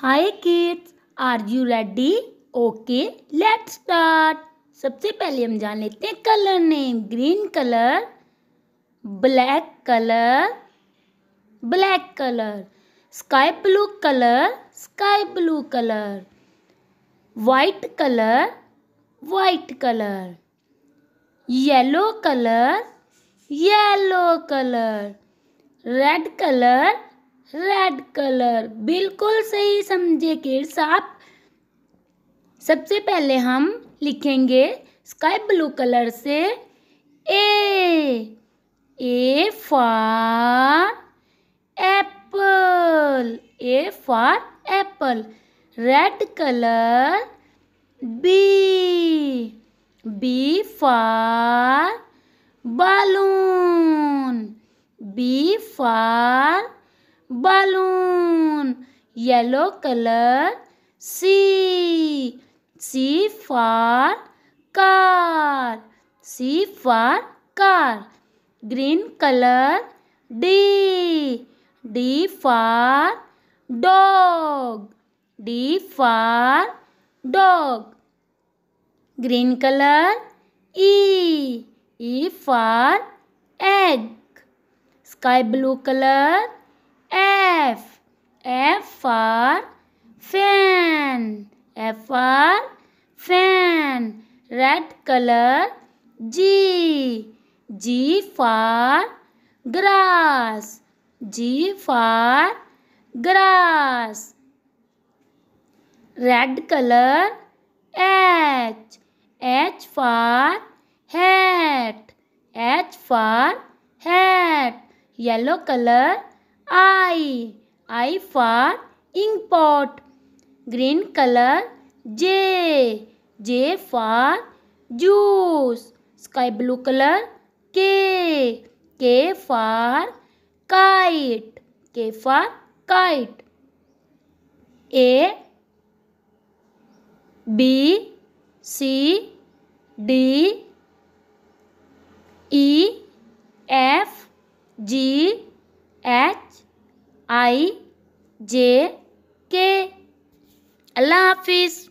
Hi kids are you ready okay let's start सबसे पहले हम जान लेते हैं colour name green colour black colour black colour sky blue colour sky blue colour white colour white colour yellow colour yellow colour red colour red colour बिल्कुल सही समझे kids आप सबसे पहले हम लिखेंगे स्काई ब्लू कलर से A A for apple A for apple red colour B B for balloon B for balloon yellow color c c for car c for car green color d d for dog d for dog green color e e for egg sky blue color for fan. Red color G. G for grass. G for grass. Red color H. H for hat. H for hat. Yellow color I. I for ink pot. Green color J. J for juice. Sky blue color. K. K for kite. K for kite. A. B. C. D. E. F. G. H. I. J. K. Allah Hafiz